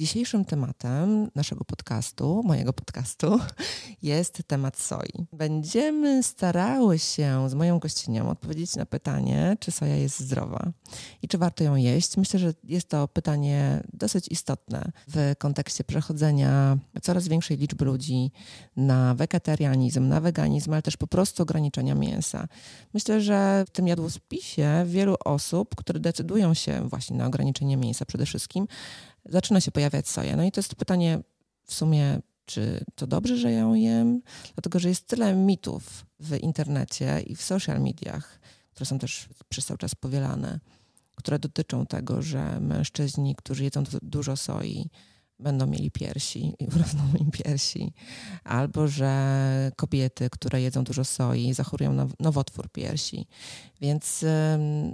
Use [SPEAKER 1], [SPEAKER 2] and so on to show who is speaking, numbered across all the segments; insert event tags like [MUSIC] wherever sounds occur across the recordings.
[SPEAKER 1] Dzisiejszym tematem naszego podcastu, mojego podcastu, [LAUGHS] jest temat soi. Będziemy starały się z moją gościnią odpowiedzieć na pytanie, czy soja jest zdrowa i czy warto ją jeść. Myślę, że jest to pytanie dosyć istotne w kontekście przechodzenia coraz większej liczby ludzi na wegetarianizm, na weganizm, ale też po prostu ograniczenia mięsa. Myślę, że w tym jadłospisie wielu osób, które decydują się właśnie na ograniczenie mięsa przede wszystkim, zaczyna się pojawiać soja. No i to jest pytanie w sumie, czy to dobrze, że ją jem? Dlatego, że jest tyle mitów w internecie i w social mediach, które są też przez cały czas powielane, które dotyczą tego, że mężczyźni, którzy jedzą dużo soi, będą mieli piersi i [LAUGHS] urosną im piersi, albo że kobiety, które jedzą dużo soi, zachorują na nowotwór piersi. Więc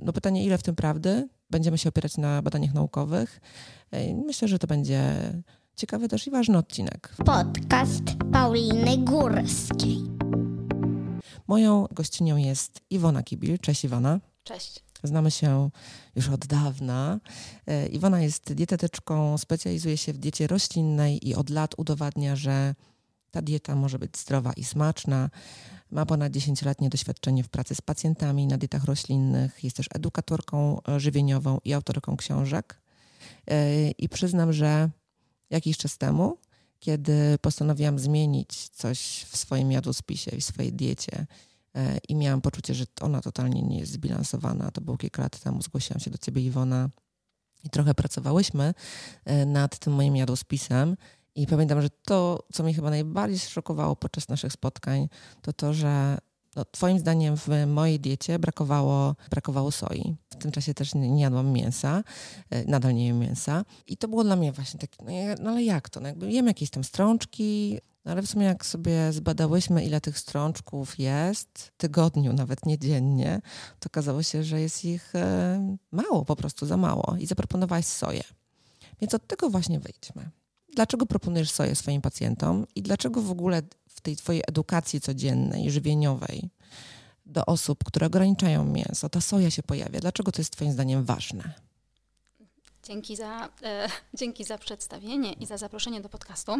[SPEAKER 1] no pytanie, ile w tym prawdy? będziemy się opierać na badaniach naukowych. E, myślę, że to będzie ciekawy też i ważny odcinek.
[SPEAKER 2] Podcast Pauliny Górskiej.
[SPEAKER 1] Moją gościnią jest Iwona Kibil. Cześć Iwona. Cześć. Znamy się już od dawna. E, Iwona jest dietetyczką, specjalizuje się w diecie roślinnej i od lat udowadnia, że ta dieta może być zdrowa i smaczna. Ma ponad 10-letnie doświadczenie w pracy z pacjentami na dietach roślinnych. Jest też edukatorką e, żywieniową i autorką książek. E, I przyznam, że jakiś czas temu, kiedy postanowiłam zmienić coś w swoim jadłospisie i w swojej diecie, e, i miałam poczucie, że ona totalnie nie jest zbilansowana. To było kilka lat temu, zgłosiłam się do ciebie, Iwona, i trochę pracowałyśmy nad tym moim jadłospisem. I pamiętam, że to, co mnie chyba najbardziej szokowało podczas naszych spotkań, to to, że no, twoim zdaniem w mojej diecie brakowało, brakowało soi. W tym czasie też nie, nie jadłam mięsa, e, nadal nie jem mięsa. I to było dla mnie właśnie takie, no, no ale jak to? No, jakby jem jakieś tam strączki, no ale w sumie jak sobie zbadałyśmy, ile tych strączków jest w tygodniu, nawet nie dziennie, to okazało się, że jest ich e, mało, po prostu za mało. I zaproponowałaś soję. Więc od tego właśnie wyjdźmy dlaczego proponujesz soję swoim pacjentom i dlaczego w ogóle w tej twojej edukacji codziennej, żywieniowej do osób, które ograniczają mięso, ta soja się pojawia? Dlaczego to jest twoim zdaniem ważne?
[SPEAKER 2] Dzięki za, e, [LAUGHS] dzięki za przedstawienie i za zaproszenie do podcastu.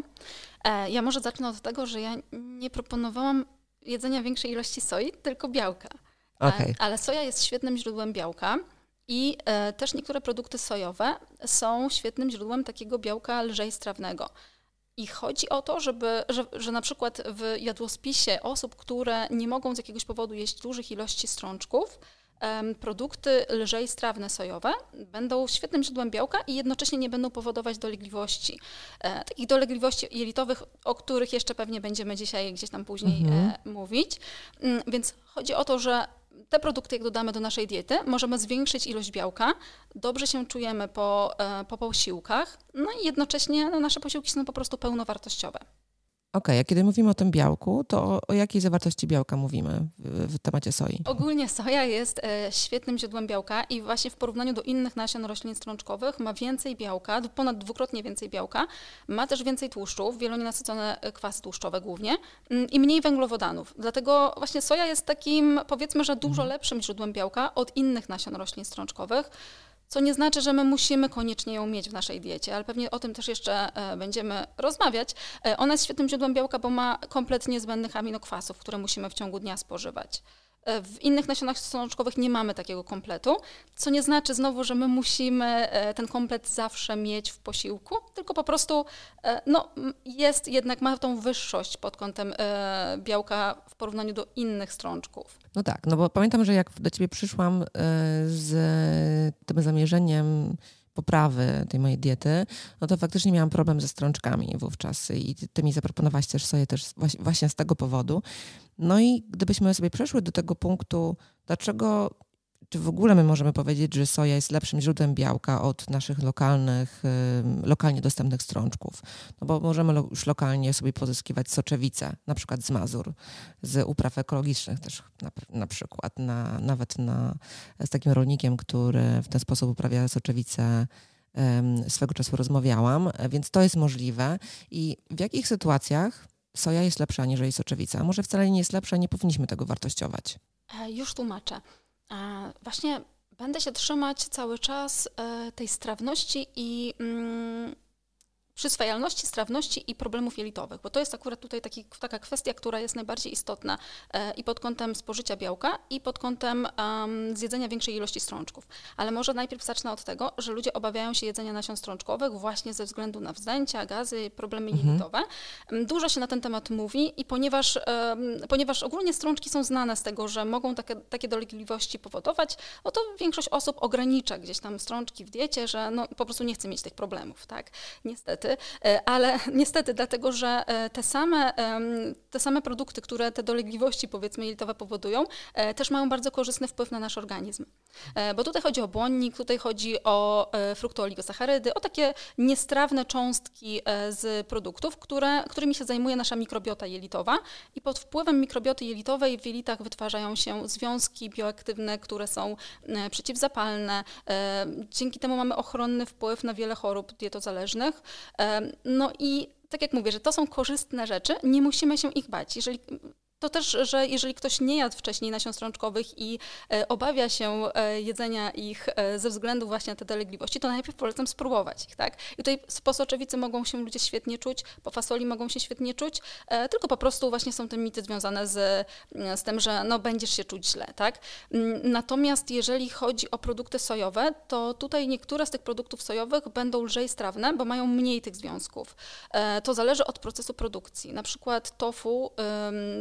[SPEAKER 2] E, ja może zacznę od tego, że ja nie proponowałam jedzenia większej ilości soi, tylko białka. Okay. E, ale soja jest świetnym źródłem białka. I e, też niektóre produkty sojowe są świetnym źródłem takiego białka lżej strawnego. I chodzi o to, żeby, że, że na przykład w jadłospisie osób, które nie mogą z jakiegoś powodu jeść dużych ilości strączków, produkty lżej strawne sojowe będą świetnym źródłem białka i jednocześnie nie będą powodować dolegliwości. E, takich dolegliwości jelitowych, o których jeszcze pewnie będziemy dzisiaj gdzieś tam później mhm. E, mówić. Mm, więc chodzi o to, że te produkty, jak dodamy do naszej diety, możemy zwiększyć ilość białka, dobrze się czujemy po, e, po posiłkach, no i jednocześnie no, nasze posiłki są po prostu pełnowartościowe.
[SPEAKER 1] OK, a kiedy mówimy o tym białku, to o, o jakiej zawartości białka mówimy w, w, temacie soi?
[SPEAKER 2] Ogólnie soja jest e, świetnym źródłem białka i właśnie w porównaniu do innych nasion roślin strączkowych ma więcej białka, ponad dwukrotnie więcej białka, ma też więcej tłuszczów, wielonienasycone e, kwasy tłuszczowe głównie m, mm, i mniej węglowodanów. Dlatego właśnie soja jest takim, powiedzmy, że dużo mhm. lepszym źródłem białka od innych nasion roślin strączkowych. Co nie znaczy, że my musimy koniecznie ją mieć w naszej diecie, ale pewnie o tym też jeszcze e, będziemy rozmawiać. E, ona jest świetnym źródłem białka, bo ma kompletnie zbędnych aminokwasów, które musimy w ciągu dnia spożywać. E, w innych nasionach strączkowych nie mamy takiego kompletu, co nie znaczy znowu, że my musimy e, ten komplet zawsze mieć w posiłku, tylko po prostu e, no, jest jednak, ma tą wyższość pod kątem białka w porównaniu do innych strączków.
[SPEAKER 1] No tak, no bo pamiętam, że jak do ciebie przyszłam z tym zamierzeniem poprawy tej mojej diety, no to faktycznie miałam problem ze strączkami wówczas i ty mi zaproponowałaś też sobie też właśnie z tego powodu. No i gdybyśmy sobie przeszły do tego punktu, dlaczego, czy w ogóle my możemy powiedzieć, że soja jest lepszym źródłem białka od naszych lokalnych, lokalnie dostępnych strączków? No bo możemy już lokalnie sobie pozyskiwać soczewice, na przykład z Mazur, z upraw ekologicznych też na, na przykład, na, nawet na, z takim rolnikiem, który w ten sposób uprawia soczewice swego czasu rozmawiałam, więc to jest możliwe. I w jakich sytuacjach soja jest lepsza aniżeli soczewica, a może wcale nie jest lepsza, nie powinniśmy tego wartościować?
[SPEAKER 2] E, już tłumaczę. E, właśnie będę się trzymać cały czas e, tej strawności i mm, przyswajalności, strawności i problemów jelitowych, bo to jest akurat tutaj taki, taka kwestia, która jest najbardziej istotna e, i pod kątem spożycia białka i pod kątem um, zjedzenia większej ilości strączków. Ale może najpierw zacznę od tego, że ludzie obawiają się jedzenia nasion strączkowych właśnie ze względu na wzdęcia, gazy, problemy mhm. jelitowe. Mm, dużo się na ten temat mówi i ponieważ, ponieważ ogólnie strączki są znane z tego, że mogą takie, takie dolegliwości powodować, no to większość osób ogranicza gdzieś tam strączki w diecie, że no, po prostu nie chce mieć tych problemów, tak? Niestety niestety, e, ale [LAUGHS] niestety dlatego, że e, te same, te same produkty, które te dolegliwości powiedzmy jelitowe powodują, e, też mają bardzo korzystny wpływ na nasz organizm. Bo tutaj chodzi o błonnik, tutaj chodzi o fruktooligosacharydy, o takie niestrawne cząstki z produktów, które, którymi się zajmuje nasza mikrobiota jelitowa i pod wpływem mikrobioty jelitowej w jelitach wytwarzają się związki bioaktywne, które są przeciwzapalne. Dzięki temu mamy ochronny wpływ na wiele chorób dietozależnych. No i tak jak mówię, że to są korzystne rzeczy, nie musimy się ich bać. Jeżeli to też, że jeżeli ktoś nie jadł wcześniej nasion strączkowych i e, obawia się e, jedzenia ich e, ze względu właśnie na te dolegliwości, to najpierw polecam spróbować ich, tak? I tutaj z posoczewicy mogą się ludzie świetnie czuć, po fasoli mogą się świetnie czuć, tylko po prostu właśnie są te mity związane z, z tym, że no będziesz się czuć źle, tak? Mm, natomiast jeżeli chodzi o produkty sojowe, to tutaj niektóre z tych produktów sojowych będą lżej strawne, bo mają mniej tych związków. To zależy od procesu produkcji. Na przykład tofu,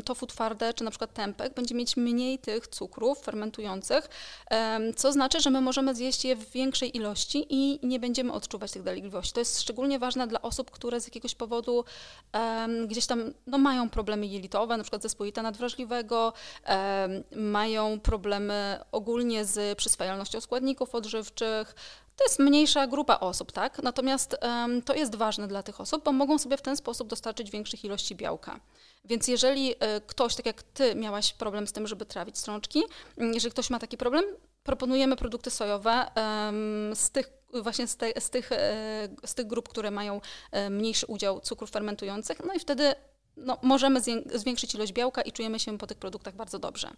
[SPEAKER 2] tofu twarde czy na przykład tempek będzie mieć mniej tych cukrów fermentujących, co znaczy, że my możemy zjeść je w większej ilości i nie będziemy odczuwać tych dolegliwości. To jest szczególnie ważne dla osób, które z jakiegoś powodu gdzieś tam no, mają problemy jelitowe, na przykład zespołita nadwrażliwego, mają problemy ogólnie z przyswajalnością składników odżywczych, to jest mniejsza grupa osób, tak? Natomiast um, to jest ważne dla tych osób, bo mogą sobie w ten sposób dostarczyć większych ilości białka. Więc jeżeli e, ktoś, tak jak ty miałaś problem z tym, żeby trawić strączki, mm, jeżeli ktoś ma taki problem, proponujemy produkty sojowe um, z tych właśnie z, te, z, tych, e, z tych grup, które mają e, mniejszy udział cukrów fermentujących, no i wtedy no, możemy zwiększyć ilość białka i czujemy się po tych produktach bardzo dobrze.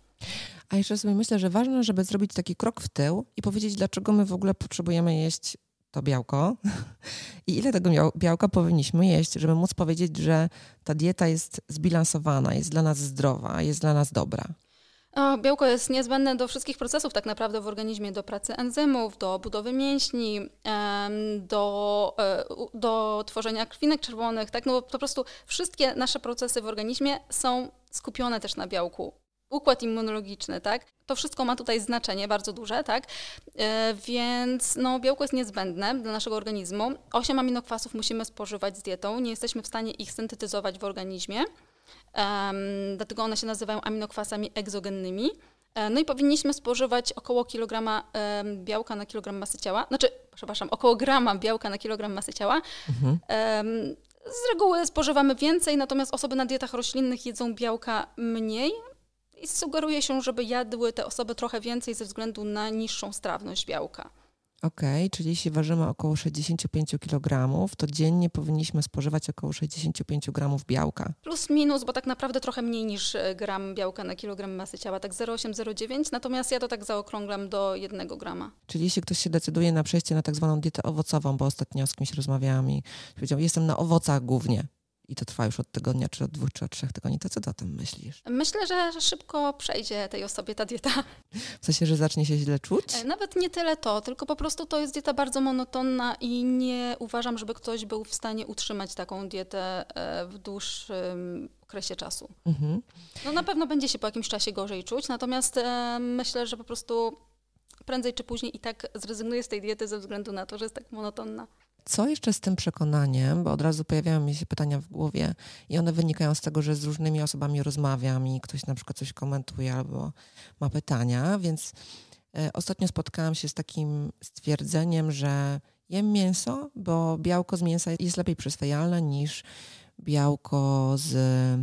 [SPEAKER 1] A jeszcze sobie myślę, że ważne, żeby zrobić taki krok w tył i powiedzieć, dlaczego my w ogóle potrzebujemy jeść to białko [LAUGHS] i ile tego białka powinniśmy jeść, żeby móc powiedzieć, że ta dieta jest zbilansowana, jest dla nas zdrowa, jest dla nas dobra.
[SPEAKER 2] O, białko jest niezbędne do wszystkich procesów tak naprawdę w organizmie, do pracy enzymów, do budowy mięśni, do, e, do tworzenia krwinek czerwonych, tak? No po prostu wszystkie nasze procesy w organizmie są skupione też na białku. Układ immunologiczny, tak? To wszystko ma tutaj znaczenie bardzo duże, tak? E, więc no, białko jest niezbędne dla naszego organizmu. Osiem aminokwasów musimy spożywać z dietą, nie jesteśmy w stanie ich syntetyzować w organizmie dlatego one się nazywają aminokwasami egzogennymi. E, no i powinniśmy spożywać około kilograma białka na kilogram masy ciała, znaczy, przepraszam, około grama białka na kilogram masy ciała. Mhm. Z reguły spożywamy więcej, natomiast osoby na dietach roślinnych jedzą białka mniej i sugeruje się, żeby jadły te osoby trochę więcej ze względu na niższą strawność białka.
[SPEAKER 1] Okej, okay, czyli jeśli ważymy około 65 kg, to dziennie powinniśmy spożywać około 65 gramów białka.
[SPEAKER 2] Plus minus, bo tak naprawdę trochę mniej niż e, gram białka na kilogram masy ciała, tak 0,8-0,9, natomiast ja to tak zaokrąglam do 1 grama.
[SPEAKER 1] Czyli jeśli ktoś się decyduje na przejście na tak zwaną dietę owocową, bo ostatnio z kimś rozmawiałam i powiedział, jestem na owocach głównie, i to trwa już od tygodnia, czy od dwóch, czy od trzech tygodni, to co ty o tym myślisz?
[SPEAKER 2] Myślę, że szybko przejdzie tej osobie ta dieta.
[SPEAKER 1] W sensie, że zacznie się źle czuć?
[SPEAKER 2] E, nawet nie tyle to, tylko po prostu to jest dieta bardzo monotonna i nie uważam, żeby ktoś był w stanie utrzymać taką dietę e, w dłuższym okresie czasu. Mhm. No na pewno będzie się po jakimś czasie gorzej czuć, natomiast e, myślę, że po prostu prędzej czy później i tak zrezygnuje z tej diety ze względu na to, że jest tak monotonna.
[SPEAKER 1] Co jeszcze z tym przekonaniem, bo od razu pojawiają mi się pytania w głowie i one wynikają z tego, że z różnymi osobami rozmawiam i ktoś na przykład coś komentuje albo ma pytania, więc e, ostatnio spotkałam się z takim stwierdzeniem, że jem mięso, bo białko z mięsa jest lepiej przyswajalne niż białko z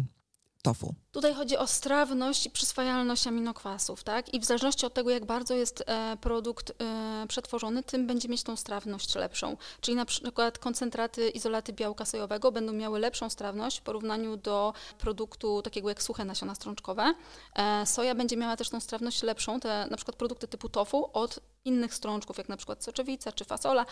[SPEAKER 1] tofu.
[SPEAKER 2] Tutaj chodzi o strawność i przyswajalność aminokwasów, tak? I w zależności od tego, jak bardzo jest e, produkt e, przetworzony, tym będzie mieć tą strawność lepszą. Czyli na przykład koncentraty izolaty białka sojowego będą miały lepszą strawność w porównaniu do produktu takiego jak suche nasiona strączkowe. E, soja będzie miała też tą strawność lepszą, te na przykład produkty typu tofu od innych strączków, jak na przykład soczewica czy fasola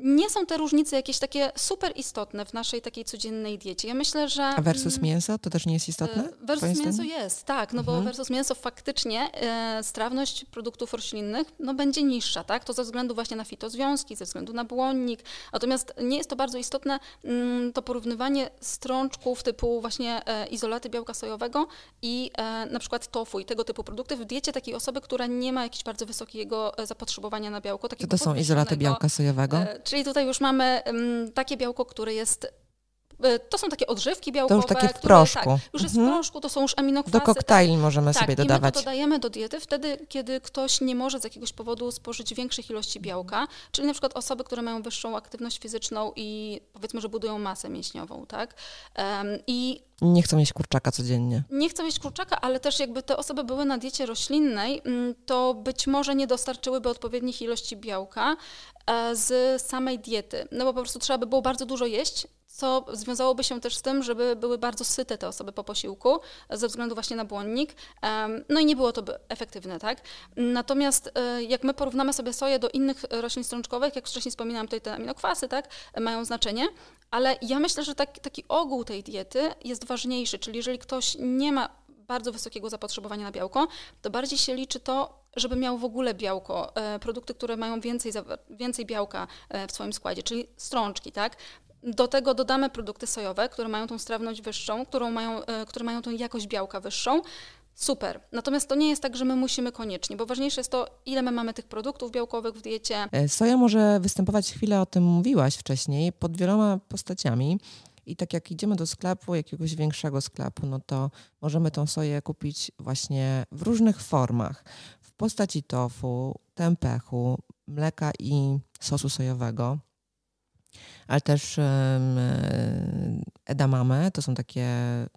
[SPEAKER 2] nie są te różnice jakieś takie super istotne w naszej takiej codziennej diecie. Ja myślę, że... A versus mm,
[SPEAKER 1] mięso to też nie jest istotne? E, versus mięso zdaniem?
[SPEAKER 2] jest, tak, no mhm. bo versus mięso faktycznie e, strawność produktów roślinnych no, będzie niższa, tak? To ze względu właśnie na fitozwiązki, ze względu na błonnik. Natomiast nie jest to bardzo istotne m, mm, to porównywanie strączków typu właśnie e, izolaty białka sojowego i e, na przykład tofu i tego typu produkty w diecie takiej osoby, która nie ma jakiegoś bardzo wysokiego e, zapotrzebowania na białko. Takiego to, to są izolaty białka
[SPEAKER 1] sojowego? E,
[SPEAKER 2] Czyli tutaj już mamy mm, takie białko, które jest E, to są takie odżywki białkowe. To już takie w proszku. Które, tak, już jest mhm. w proszku, to są już aminokwasy. Do tak. koktajli
[SPEAKER 1] tak, możemy tak, sobie dodawać. Tak, to
[SPEAKER 2] dodajemy do diety wtedy, kiedy ktoś nie może z jakiegoś powodu spożyć większych ilości białka, czyli na przykład osoby, które mają wyższą aktywność fizyczną i powiedzmy, że budują masę mięśniową, tak? Um, I
[SPEAKER 1] nie chcą mieć kurczaka codziennie.
[SPEAKER 2] Nie chcą mieć kurczaka, ale też jakby te osoby były na diecie roślinnej, mm, to być może nie dostarczyłyby odpowiednich ilości białka e, z samej diety. No bo po prostu trzeba by było bardzo dużo jeść, co związałoby się też z tym, żeby były bardzo syte te osoby po posiłku, ze względu właśnie na błonnik. No i nie było to efektywne, tak? Natomiast e, jak my porównamy sobie soję do innych roślin strączkowych, jak wcześniej wspominałam, tutaj te aminokwasy, tak, mają znaczenie, ale ja myślę, że tak, taki ogół tej diety jest ważniejszy, czyli jeżeli ktoś nie ma bardzo wysokiego zapotrzebowania na białko, to bardziej się liczy to, żeby miał w ogóle białko, e, produkty, które mają więcej, więcej białka e, w swoim składzie, czyli strączki, tak? Do tego dodamy produkty sojowe, które mają tą strawność wyższą, którą mają, e, które mają tą jakość białka wyższą. Super. Natomiast to nie jest tak, że my musimy koniecznie, bo ważniejsze jest to, ile my mamy tych produktów białkowych w diecie.
[SPEAKER 1] E, soja może występować, chwilę o tym mówiłaś wcześniej, pod wieloma postaciami. I tak jak idziemy do sklepu, jakiegoś większego sklepu, no to możemy tą soję kupić właśnie w różnych formach. W postaci tofu, tempechu, mleka i sosu sojowego ale też um, e, edamame, to są takie...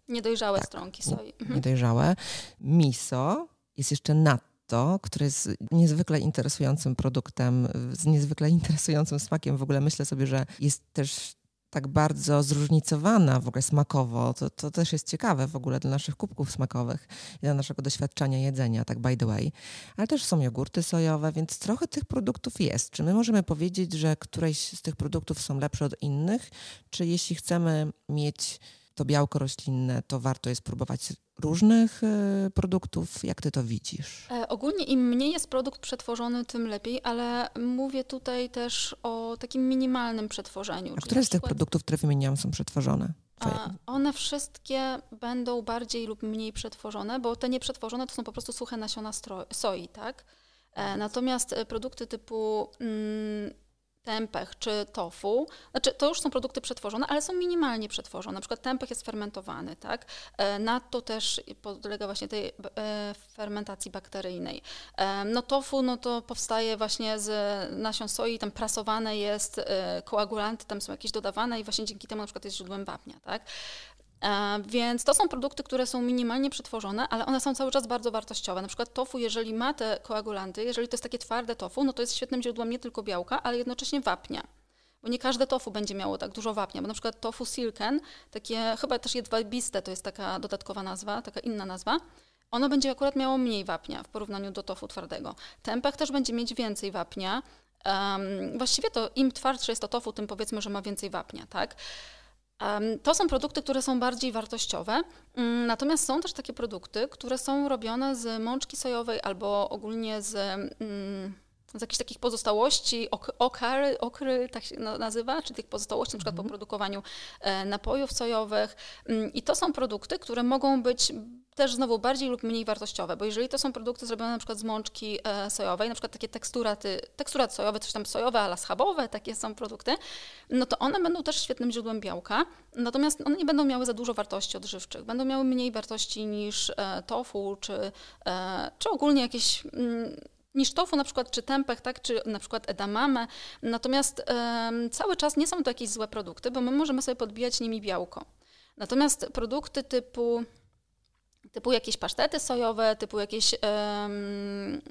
[SPEAKER 2] Niedojrzałe tak, stronki soi. Mhm. Niedojrzałe.
[SPEAKER 1] Miso jest jeszcze natto, który jest niezwykle interesującym produktem, z niezwykle interesującym smakiem. W ogóle myślę sobie, że jest też tak bardzo zróżnicowana w ogóle smakowo, to, to też jest ciekawe w ogóle dla naszych kubków smakowych i dla naszego doświadczenia jedzenia, tak by the way. Ale też są jogurty sojowe, więc trochę tych produktów jest. Czy my możemy powiedzieć, że któreś z tych produktów są lepsze od innych? Czy jeśli chcemy mieć to białko roślinne, to warto jest próbować różnych e, produktów. Jak ty to widzisz?
[SPEAKER 2] E, ogólnie im mniej jest produkt przetworzony, tym lepiej, ale mówię tutaj też o takim minimalnym przetworzeniu. A które przykład... z tych produktów,
[SPEAKER 1] które wymieniłam, są przetworzone?
[SPEAKER 2] One wszystkie będą bardziej lub mniej przetworzone, bo te nieprzetworzone to są po prostu suche nasiona soi, tak? E, natomiast produkty typu mm, tempech czy tofu, znaczy to już są produkty przetworzone, ale są minimalnie przetworzone. Na przykład tempeh jest fermentowany, tak? E, to też podlega właśnie tej e, fermentacji bakteryjnej. E, no tofu, no to powstaje właśnie z nasion soi, tam prasowane jest, koagulanty tam są jakieś dodawane i właśnie dzięki temu na przykład jest źródłem wapnia, tak? E, więc to są produkty, które są minimalnie przetworzone, ale one są cały czas bardzo wartościowe. Na przykład tofu, jeżeli ma te koagulanty, jeżeli to jest takie twarde tofu, no to jest świetnym źródłem nie tylko białka, ale jednocześnie wapnia bo nie każde tofu będzie miało tak dużo wapnia, bo na przykład tofu silken, takie chyba też jedwabiste, to jest taka dodatkowa nazwa, taka inna nazwa, ono będzie akurat miało mniej wapnia w porównaniu do tofu twardego. Tempeh też będzie mieć więcej wapnia. Um, właściwie to im twardsze jest to tofu, tym powiedzmy, że ma więcej wapnia, tak? To są produkty, które są bardziej wartościowe, mm, natomiast są też takie produkty, które są robione z mączki sojowej albo ogólnie z mm, z jakichś takich pozostałości, ok, okary, okry tak się nazywa, czy tych pozostałości na Mhm. po produkowaniu e, napojów sojowych. Mm, I to są produkty, które mogą być też znowu bardziej lub mniej wartościowe, bo jeżeli to są produkty zrobione na przykład z mączki e, sojowej, na przykład takie teksturaty, teksturat sojowy, coś tam sojowe, ale schabowe, takie są produkty, no to one będą też świetnym źródłem białka, natomiast one nie będą miały za dużo wartości odżywczych, będą miały mniej wartości niż e, tofu, czy, czy ogólnie jakieś mm, niż tofu na przykład, czy tempeh, tak, czy na przykład edamame. Natomiast um, cały czas nie są to jakieś złe produkty, bo my możemy sobie podbijać nimi białko. Natomiast produkty typu, typu jakieś pasztety sojowe, typu jakieś, um,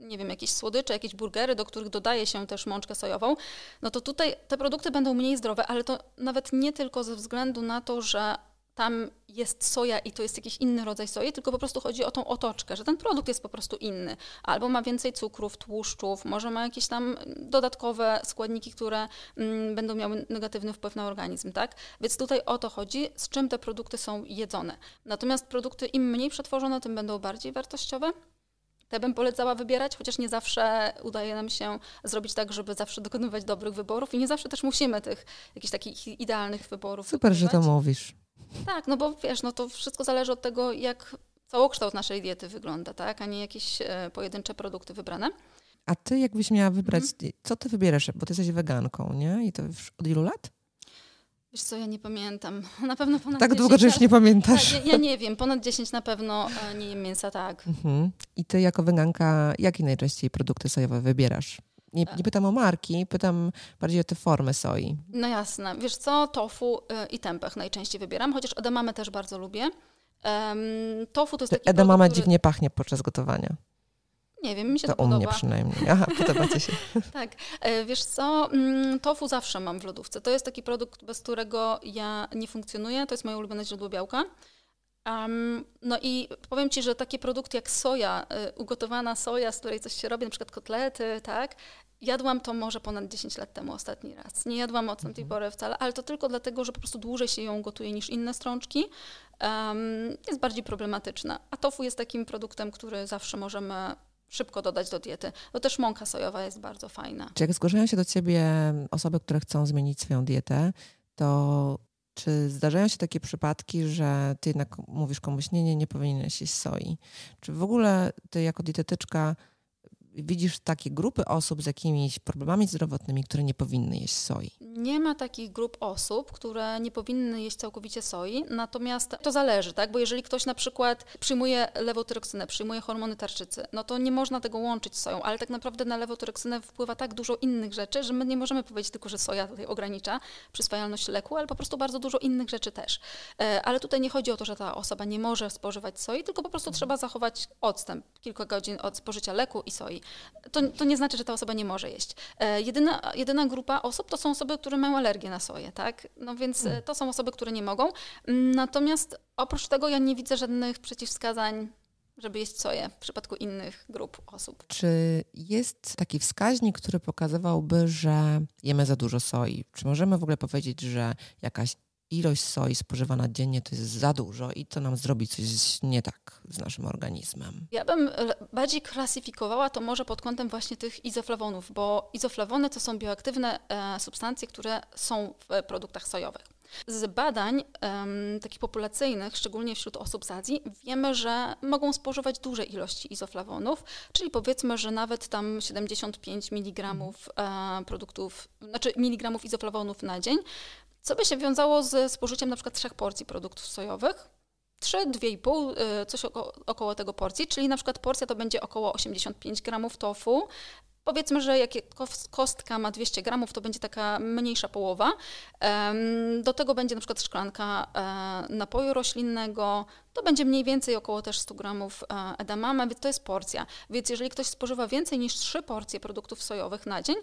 [SPEAKER 2] nie wiem, jakieś słodycze, jakieś burgery, do których dodaje się też mączkę sojową, no to tutaj te produkty będą mniej zdrowe, ale to nawet nie tylko ze względu na to, że tam jest soja i to jest jakiś inny rodzaj soi, tylko po prostu chodzi o tą otoczkę, że ten produkt jest po prostu inny. Albo ma więcej cukrów, tłuszczów, może ma jakieś tam dodatkowe składniki, które mm, będą miały negatywny wpływ na organizm, tak? Więc tutaj o to chodzi, z czym te produkty są jedzone. Natomiast produkty im mniej przetworzone, tym będą bardziej wartościowe. Te bym polecała wybierać, chociaż nie zawsze udaje nam się zrobić tak, żeby zawsze dokonywać dobrych wyborów i nie zawsze też musimy tych jakichś takich idealnych wyborów. Super, że to mówisz. Tak, no bo wiesz, no to wszystko zależy od tego, jak całokształt naszej diety wygląda, tak, a nie jakieś e, pojedyncze produkty wybrane.
[SPEAKER 1] A ty jakbyś miała wybrać, mhm. co ty wybierasz, bo ty jesteś weganką, nie? I to już od ilu lat?
[SPEAKER 2] Wiesz co, ja nie pamiętam. [LAUGHS] Na pewno ponad Tak 10, długo, że już nie pamiętasz. Tak, ja, ja, nie wiem, ponad 10 na pewno e, nie jem mięsa, tak.
[SPEAKER 1] Mhm. I ty jako weganka, jakie najczęściej produkty sojowe wybierasz? nie, tak. nie, pytam o marki, pytam bardziej o te formy soi.
[SPEAKER 2] No jasne. Wiesz co, tofu y, i tempeh najczęściej wybieram, chociaż edamame też bardzo lubię. Um, tofu to jest taki edamame produkt, który...
[SPEAKER 1] dziwnie pachnie podczas gotowania.
[SPEAKER 2] Nie wiem, mi się to, to podoba. u mnie przynajmniej. Aha, podoba ci się. [LAUGHS] [LAUGHS] tak. E, wiesz co, mm, tofu zawsze mam w lodówce. To jest taki produkt, bez którego ja nie funkcjonuję. To jest moje ulubione źródło białka. Um, no i powiem Ci, że takie produkty jak soja, y, ugotowana soja, z której coś się robi, na przykład kotlety, tak? Jadłam to może ponad 10 lat temu ostatni raz. Nie jadłam od tamtej mhm. pory wcale, ale to tylko dlatego, że po prostu dłużej się ją gotuje niż inne strączki. Um, jest bardziej problematyczna. A tofu jest takim produktem, który zawsze możemy szybko dodać do diety. No też mąka sojowa jest bardzo fajna.
[SPEAKER 1] Czy jak zgłaszają się do ciebie osoby, które chcą zmienić swoją dietę, to czy zdarzają się takie przypadki, że ty jednak mówisz komuś, nie, nie, nie powinieneś jeść soi? Czy w ogóle ty jako dietetyczka widzisz takie grupy osób z jakimiś problemami zdrowotnymi, które nie powinny jeść soi?
[SPEAKER 2] Nie ma takich grup osób, które nie powinny jeść całkowicie soi, natomiast to zależy, tak? Bo jeżeli ktoś na przykład przyjmuje lewotyroksynę, przyjmuje hormony tarczycy, no to nie można tego łączyć z soją, ale tak naprawdę na lewotyroksynę wpływa tak dużo innych rzeczy, że my nie możemy powiedzieć tylko, że soja tutaj ogranicza przyswajalność leku, ale po prostu bardzo dużo innych rzeczy też. E, ale tutaj nie chodzi o to, że ta osoba nie może spożywać soi, tylko po prostu mhm. trzeba zachować odstęp kilka godzin od spożycia leku i soi to, to nie znaczy, że ta osoba nie może jeść. E, jedyna, jedyna grupa osób to są osoby, które mają alergię na soję, tak? No więc e, to są osoby, które nie mogą. Natomiast oprócz tego ja nie widzę żadnych przeciwwskazań żeby jeść soję w przypadku innych grup osób.
[SPEAKER 1] Czy jest taki wskaźnik, który pokazywałby, że jemy za dużo soi? Czy możemy w ogóle powiedzieć, że jakaś ilość soi spożywana dziennie to jest za dużo i to nam zrobi coś nie tak z naszym organizmem.
[SPEAKER 2] Ja bym e, bardziej klasyfikowała to może pod kątem właśnie tych izoflawonów, bo izoflawony to są bioaktywne e, substancje, które są w produktach sojowych. Z badań um, takich populacyjnych, szczególnie wśród osób z Azji, wiemy, że mogą spożywać duże ilości izoflawonów, czyli powiedzmy, że nawet tam 75 mg e, produktów, znaczy miligramów izoflawonów na dzień co by się wiązało z spożyciem na przykład trzech porcji produktów sojowych. 3, 2,5, y, coś około, około tego porcji, czyli na przykład porcja to będzie około 85 gramów tofu, Powiedzmy, że jak kostka ma 200 gramów, to będzie taka mniejsza połowa. Do tego będzie na przykład szklanka e, napoju roślinnego, to będzie mniej więcej około też 100 gramów e, edamame, to jest porcja. Więc jeżeli ktoś spożywa więcej niż 3 porcje produktów sojowych na dzień,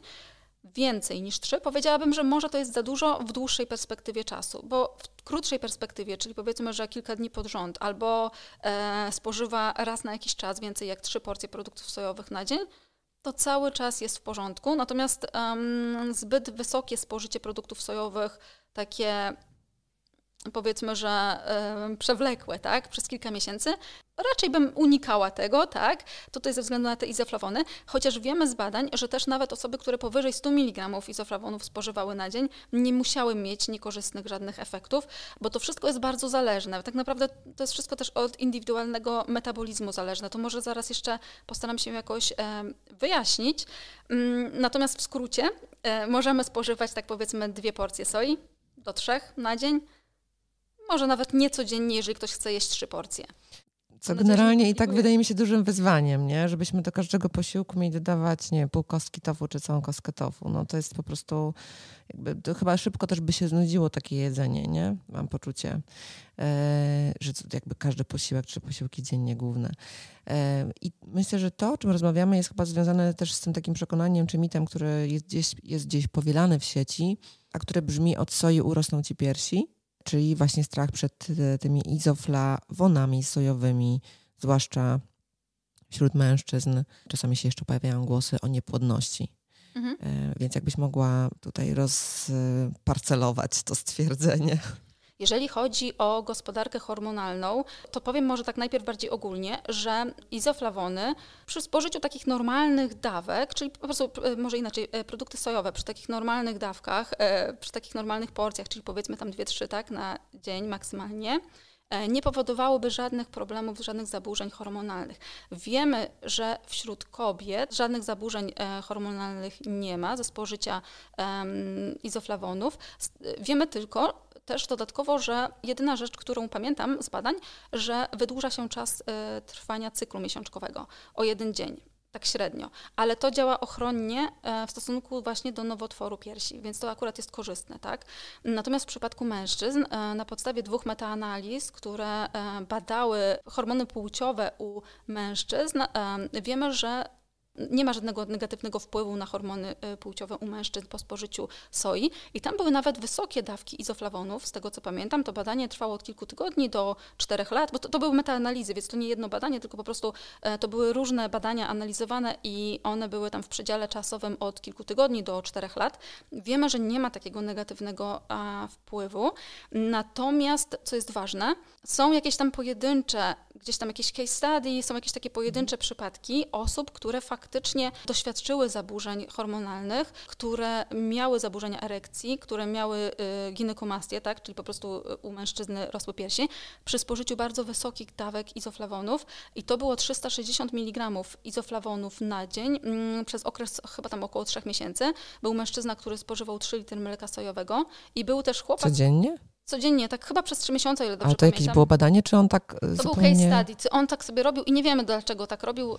[SPEAKER 2] więcej niż trzy, powiedziałabym, że może to jest za dużo w dłuższej perspektywie czasu, bo w krótszej perspektywie, czyli powiedzmy, że kilka dni pod rząd albo e, spożywa raz na jakiś czas więcej jak trzy porcje produktów sojowych na dzień, to cały czas jest w porządku. Natomiast um, zbyt wysokie spożycie produktów sojowych, takie powiedzmy, że y, przewlekłe, tak, przez kilka miesięcy, raczej bym unikała tego, tak, tutaj ze względu na te izoflawony, chociaż wiemy z badań, że też nawet osoby, które powyżej 100 mg izoflawonów spożywały na dzień, nie musiały mieć niekorzystnych żadnych efektów, bo to wszystko jest bardzo zależne. Tak naprawdę to jest wszystko też od indywidualnego metabolizmu zależne. To może zaraz jeszcze postaram się jakoś wyjaśnić. Mm, natomiast w skrócie e, możemy spożywać tak powiedzmy dwie porcje soi do trzech na dzień, może nawet nie codziennie, jeżeli ktoś chce jeść trzy porcje.
[SPEAKER 1] Co generalnie i tak wydaje mi się dużym wyzwaniem, nie? Żebyśmy do każdego posiłku mieli dodawać, nie pół kostki tofu czy całą kostkę tofu. No to jest po prostu, jakby, chyba szybko też by się znudziło takie jedzenie, nie? Mam poczucie, e, że jakby każdy posiłek, czy posiłki dziennie główne. E, I myślę, że to, o czym rozmawiamy, jest chyba związane też z tym takim przekonaniem czy mitem, który jest gdzieś, jest gdzieś powielany w sieci, a który brzmi od soi urosną ci piersi czyli właśnie strach przed e, tymi izoflawonami sojowymi, zwłaszcza wśród mężczyzn. Czasami się jeszcze pojawiają głosy o niepłodności. Mhm. E, więc jakbyś mogła tutaj rozparcelować to stwierdzenie.
[SPEAKER 2] Jeżeli chodzi o gospodarkę hormonalną, to powiem może tak najpierw bardziej ogólnie, że izoflawony przy spożyciu takich normalnych dawek, czyli po prostu e, może inaczej, e, produkty sojowe przy takich normalnych dawkach, e, przy takich normalnych porcjach, czyli powiedzmy tam 2-3 tak na dzień maksymalnie, nie powodowałoby żadnych problemów, żadnych zaburzeń hormonalnych. Wiemy, że wśród kobiet żadnych zaburzeń hormonalnych nie ma ze spożycia um, izoflawonów. Wiemy tylko, też dodatkowo, że jedyna rzecz, którą pamiętam z badań, że wydłuża się czas y, trwania cyklu miesiączkowego o jeden dzień tak średnio, ale to działa ochronnie e, w stosunku właśnie do nowotworu piersi, więc to akurat jest korzystne, tak? Natomiast w przypadku mężczyzn e, na podstawie dwóch metaanaliz, które e, badały hormony płciowe u mężczyzn, wiemy, że nie ma żadnego negatywnego wpływu na hormony y, płciowe u mężczyzn po spożyciu soi. I tam były nawet wysokie dawki izoflawonów, z tego co pamiętam. To badanie trwało od kilku tygodni do czterech lat, bo to, to były metaanalizy, więc to nie jedno badanie, tylko po prostu e, to były różne badania analizowane i one były tam w przedziale czasowym od kilku tygodni do czterech lat. Wiemy, że nie ma takiego negatywnego a, wpływu. Natomiast, co jest ważne, są jakieś tam pojedyncze, gdzieś tam jakieś case study, są jakieś takie pojedyncze mhm. przypadki osób, które faktycznie faktycznie doświadczyły zaburzeń hormonalnych, które miały zaburzenia erekcji, które miały y, ginekomastię, tak, czyli po prostu y, u mężczyzny rosły piersi, przy spożyciu bardzo wysokich dawek izoflawonów i to było 360 mg izoflawonów na dzień mm, przez okres chyba tam około 3 miesięcy. Był mężczyzna, który spożywał 3 litry mleka sojowego i był też chłopak... Codziennie? codziennie, tak chyba przez trzy miesiące, ile dobrze Ale to jakieś było
[SPEAKER 1] badanie, czy on tak to zupełnie... To był case
[SPEAKER 2] study, on tak sobie robił i nie wiemy dlaczego tak robił,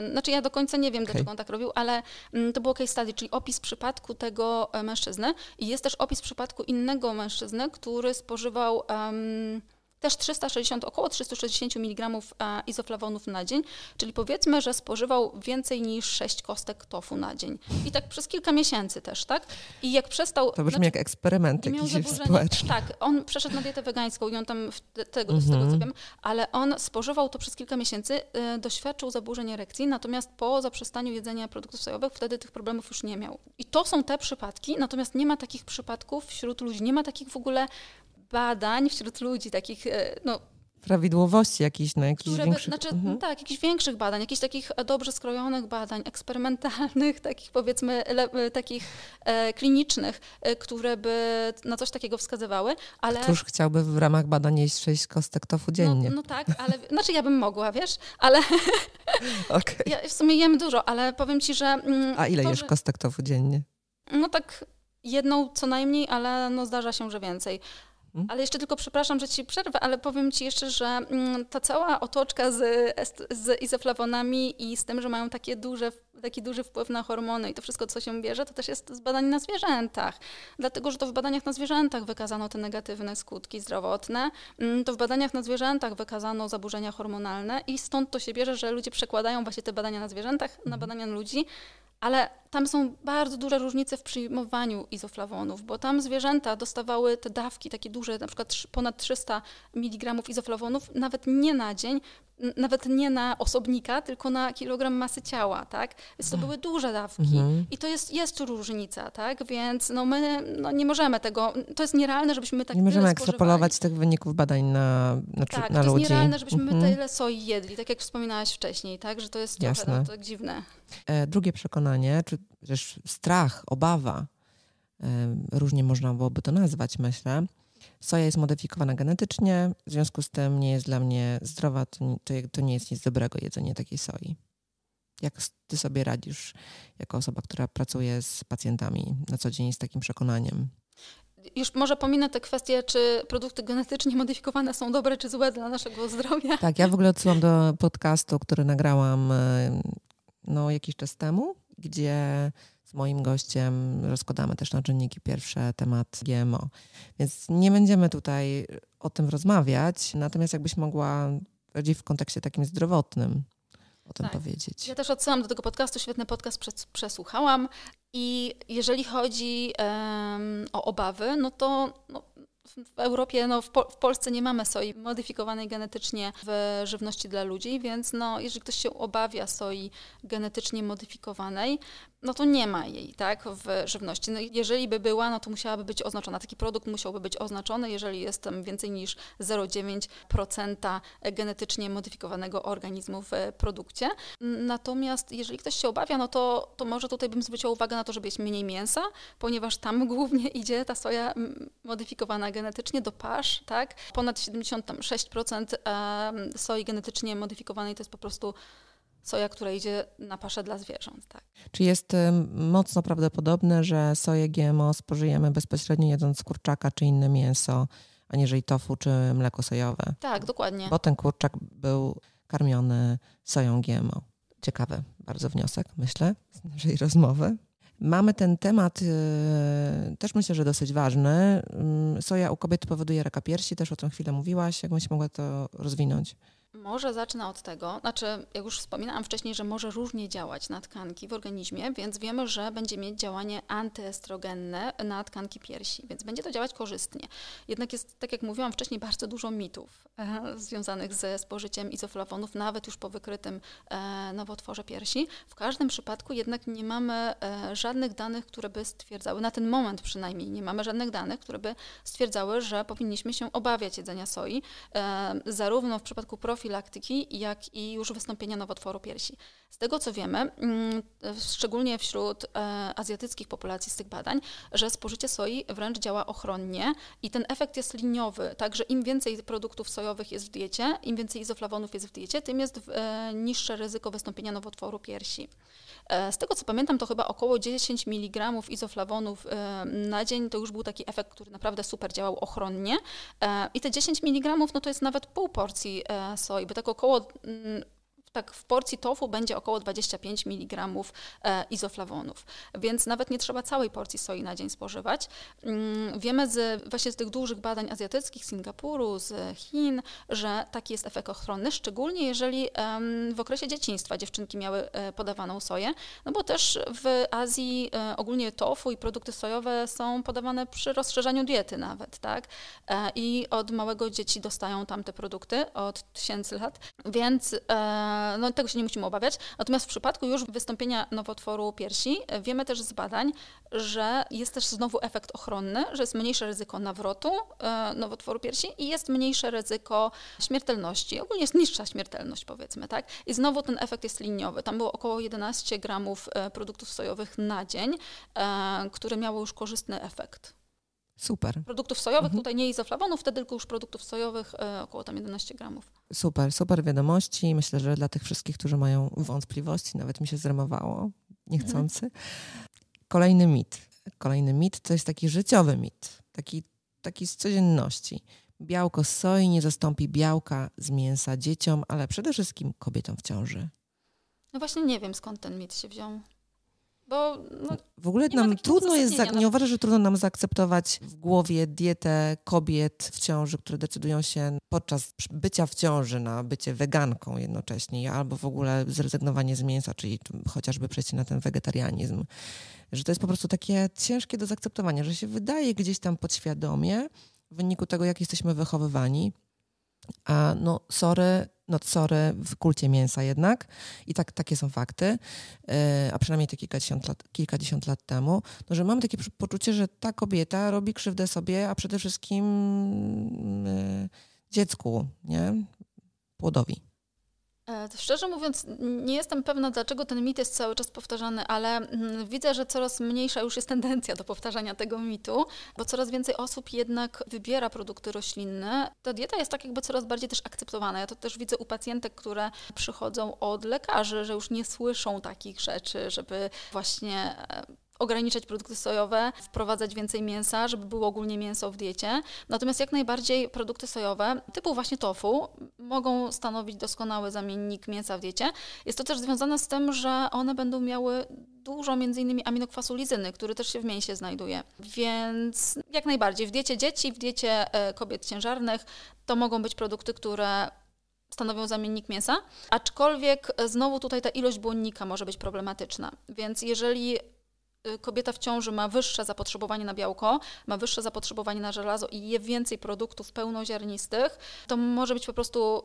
[SPEAKER 2] e, znaczy ja do końca nie wiem okay. dlaczego on tak robił, ale mm, to było case study, czyli opis przypadku tego e, mężczyzny i jest też opis przypadku innego mężczyzny, który spożywał... Um, też 360, około 360 mg e, izoflawonów na dzień, czyli powiedzmy, że spożywał więcej niż 6 kostek tofu na dzień. I tak przez kilka miesięcy też, tak? I jak przestał... To brzmi znaczy, jak
[SPEAKER 1] eksperyment jakiś społeczny. Tak,
[SPEAKER 2] on przeszedł na dietę wegańską i on tam, tego, mhm. z tego co wiem, ale on spożywał to przez kilka miesięcy, y, doświadczył zaburzeń erekcji, natomiast po zaprzestaniu jedzenia produktów sojowych wtedy tych problemów już nie miał. I to są te przypadki, natomiast nie ma takich przypadków wśród ludzi, nie ma takich w ogóle badań wśród ludzi, takich e, no,
[SPEAKER 1] prawidłowości jakiejś no, jakiś które, większych... Znaczy, mhm. no
[SPEAKER 2] Tak, jakichś większych badań, jakichś takich e, dobrze skrojonych badań, eksperymentalnych, takich powiedzmy, le, e, takich e, klinicznych, e, które by na coś takiego wskazywały, ale... Któż
[SPEAKER 1] chciałby w ramach badań jeść sześć kostek tofu no, dziennie? No, no
[SPEAKER 2] tak, ale... Znaczy ja bym mogła, wiesz, ale... [LAUGHS] okay. Ja w sumie jem dużo, ale powiem ci, że... Mm, A ile to, jesz
[SPEAKER 1] kostek tofu dziennie?
[SPEAKER 2] No tak jedną co najmniej, ale no zdarza się, że więcej. Mhm. Ale jeszcze tylko przepraszam, że ci przerwę, ale powiem ci jeszcze, że mm, ta cała otoczka z, z izoflawonami i z tym, że mają takie duże, taki duży wpływ na hormony i to wszystko, co się bierze, to też jest z badań na zwierzętach. Dlatego, że to w badaniach na zwierzętach wykazano te negatywne skutki zdrowotne, mm, to w badaniach na zwierzętach wykazano zaburzenia hormonalne i stąd to się bierze, że ludzie przekładają właśnie te badania na zwierzętach na mhm. badania na ludzi ale tam są bardzo duże różnice w przyjmowaniu izoflawonów, bo tam zwierzęta dostawały te dawki takie duże, na przykład ponad 300 mg izoflawonów, nawet nie na dzień, nawet nie na osobnika, tylko na kilogram masy ciała, tak? Więc to mm. były duże dawki mhm. i to jest, jest różnica, tak? Więc no my no nie możemy tego, to jest nierealne, żebyśmy my tak Nie możemy ekstrapolować
[SPEAKER 1] tych wyników badań na, tak, na ludzi. Tak, to jest nierealne, żebyśmy mhm. my tyle
[SPEAKER 2] soi jedli, tak jak wspominałaś wcześniej, tak? Że to jest trochę no, to dziwne.
[SPEAKER 1] E, drugie przekonanie, czy też strach, obawa, e, różnie można byłoby to nazwać, myślę. Soja jest modyfikowana genetycznie, w związku z tym nie jest dla mnie zdrowa, to, to nie jest nic dobrego jedzenie takiej soi. Jak ty sobie radzisz jako osoba, która pracuje z pacjentami na co dzień z takim przekonaniem?
[SPEAKER 2] już może pominę tę kwestię, czy produkty genetycznie modyfikowane są dobre czy złe dla naszego zdrowia. Tak, ja
[SPEAKER 1] w ogóle odsyłam do podcastu, który nagrałam e, no, jakiś czas temu, gdzie z moim gościem rozkładamy też na czynniki pierwsze temat GMO. Więc nie będziemy tutaj o tym rozmawiać, natomiast jakbyś mogła bardziej w kontekście takim zdrowotnym o tym tak. powiedzieć.
[SPEAKER 2] Ja też odsyłam do tego podcastu, świetny podcast przesłuchałam i jeżeli chodzi um, o obawy, no to no, w Europie, no w, w, Polsce nie mamy soi modyfikowanej genetycznie w żywności dla ludzi, więc no, jeżeli ktoś się obawia soi genetycznie modyfikowanej, no to nie ma jej tak, w żywności. No, jeżeli by była, no to musiałaby być oznaczona. Taki produkt musiałby być oznaczony, jeżeli jest więcej niż 0,9% genetycznie modyfikowanego organizmu w produkcie. Natomiast jeżeli ktoś się obawia, no to, to może tutaj bym zwróciła uwagę na to, żeby jeść mniej mięsa, ponieważ tam [LAUGHS] głównie idzie ta soja modyfikowana genetycznie do pasz, tak? Ponad 76% soi genetycznie modyfikowanej to jest po prostu soja, która idzie na paszę dla zwierząt. Tak.
[SPEAKER 1] Czy jest mocno prawdopodobne, że soję GMO spożyjemy bezpośrednio jedząc kurczaka czy inne mięso, aniżeli tofu czy mleko sojowe? Tak, dokładnie. Bo ten kurczak był karmiony soją GMO. Ciekawy bardzo wniosek, myślę, z naszej rozmowy. Mamy ten temat, y, też myślę, że dosyć ważny. Mm, soja u kobiet powoduje raka piersi, też o tym chwilę mówiłaś. Jakbyś mogła to rozwinąć?
[SPEAKER 2] Może zacznę od tego, znaczy, jak już wspominałam wcześniej, że może różnie działać na tkanki w organizmie, więc wiemy, że będzie mieć działanie antyestrogenne na tkanki piersi, więc będzie to działać korzystnie. Jednak jest, tak jak mówiłam wcześniej, bardzo dużo mitów e, związanych ze spożyciem izoflafonów, nawet już po wykrytym e, nowotworze piersi. W każdym przypadku jednak nie mamy e, żadnych danych, które by stwierdzały, na ten moment przynajmniej nie mamy żadnych danych, które by stwierdzały, że powinniśmy się obawiać jedzenia soi, e, zarówno w przypadku profil profilaktyki, jak i już wystąpienia nowotworu piersi. Z tego co wiemy, mm, szczególnie wśród e, azjatyckich populacji z tych badań, że spożycie soi wręcz działa ochronnie i ten efekt jest liniowy, także im więcej produktów sojowych jest w diecie, im więcej izoflawonów jest w diecie, tym jest e, niższe ryzyko wystąpienia nowotworu piersi. E, z tego co pamiętam, to chyba około 10 mg izoflawonów e, na dzień to już był taki efekt, który naprawdę super działał ochronnie. E, I te 10 mg no to jest nawet pół porcji soi, bo tak około mm, tak w porcji tofu będzie około 25 mg e, izoflawonów, więc nawet nie trzeba całej porcji soi na dzień spożywać. Mm, wiemy z, właśnie z tych dużych badań azjatyckich, z Singapuru, z Chin, że taki jest efekt ochronny, szczególnie jeżeli w okresie dzieciństwa dziewczynki miały e, podawaną soję, no bo też w Azji e, ogólnie tofu i produkty sojowe są podawane przy rozszerzaniu diety nawet, tak? I od małego dzieci dostają tam te produkty, od tysięcy lat, więc no tego się nie musimy obawiać. Natomiast w przypadku już wystąpienia nowotworu piersi e, wiemy też z badań, że jest też znowu efekt ochronny, że jest mniejsze ryzyko nawrotu e, nowotworu piersi i jest mniejsze ryzyko śmiertelności. Ogólnie jest niższa śmiertelność powiedzmy, tak? I znowu ten efekt jest liniowy. Tam było około 11 gramów e, produktów sojowych na dzień, które miało już korzystny efekt. Super. Produktów sojowych, mhm. tutaj nie izoflawonów, wtedy tylko już produktów sojowych y, około tam 11 gramów.
[SPEAKER 1] Super, super wiadomości. Myślę, że dla tych wszystkich, którzy mają wątpliwości, nawet mi się zremowało niechcący. Mhm. Kolejny mit. Kolejny mit to jest taki życiowy mit, taki, taki z codzienności. Białko z soi nie zastąpi białka z mięsa dzieciom, ale przede wszystkim kobietom w ciąży.
[SPEAKER 2] No właśnie nie wiem skąd ten mit się wziął. Bo, no,
[SPEAKER 1] w ogóle nam trudno jest, za, nie no. uważasz, że trudno nam zaakceptować w głowie dietę kobiet w ciąży, które decydują się podczas bycia w ciąży na bycie weganką jednocześnie, albo w ogóle zrezygnowanie z mięsa, czyli chociażby przejście na ten wegetarianizm. Że to jest po prostu takie ciężkie do zaakceptowania, że się wydaje gdzieś tam podświadomie w wyniku tego, jak jesteśmy wychowywani, a no sorry, no sorry, w kulcie mięsa jednak. I tak, takie są fakty, e, a przynajmniej te kilkadziesiąt lat, kilkadziesiąt lat temu, no, że mamy takie poczucie, że ta kobieta robi krzywdę sobie, a przede wszystkim mm, e, dziecku, nie? Płodowi.
[SPEAKER 2] E, szczerze mówiąc, nie jestem pewna, dlaczego ten mit jest cały czas powtarzany, ale mm, widzę, że coraz mniejsza już jest tendencja do powtarzania tego mitu, bo coraz więcej osób jednak wybiera produkty roślinne. Ta dieta jest tak jakby coraz bardziej też akceptowana. Ja to też widzę u pacjentek, które przychodzą od lekarzy, że już nie słyszą takich rzeczy, żeby właśnie e, ograniczać produkty sojowe, wprowadzać więcej mięsa, żeby było ogólnie mięso w diecie. Natomiast jak najbardziej produkty sojowe, typu właśnie tofu, mogą stanowić doskonały zamiennik mięsa w diecie. Jest to też związane z tym, że one będą miały dużo m.in. aminokwasu lizyny, który też się w mięsie znajduje. Więc jak najbardziej w diecie dzieci, w diecie e, kobiet ciężarnych to mogą być produkty, które stanowią zamiennik mięsa, aczkolwiek e, znowu tutaj ta ilość błonnika może być problematyczna. Więc jeżeli Y, kobieta w ciąży ma wyższe zapotrzebowanie na białko, ma wyższe zapotrzebowanie na żelazo i je więcej produktów pełnoziarnistych, to może być po prostu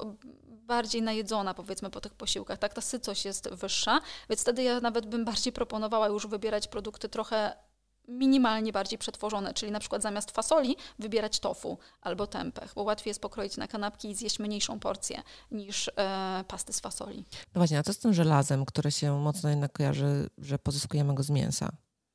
[SPEAKER 2] bardziej najedzona powiedzmy po tych posiłkach, tak? Ta sycość jest wyższa, więc wtedy ja nawet bym bardziej proponowała już wybierać produkty trochę minimalnie bardziej przetworzone, czyli na przykład zamiast fasoli wybierać tofu albo tempeh, bo łatwiej jest pokroić na kanapki i zjeść mniejszą porcję niż e, pasty z fasoli.
[SPEAKER 1] No właśnie, a co z tym żelazem, które się mocno jednak kojarzy, że pozyskujemy go z mięsa?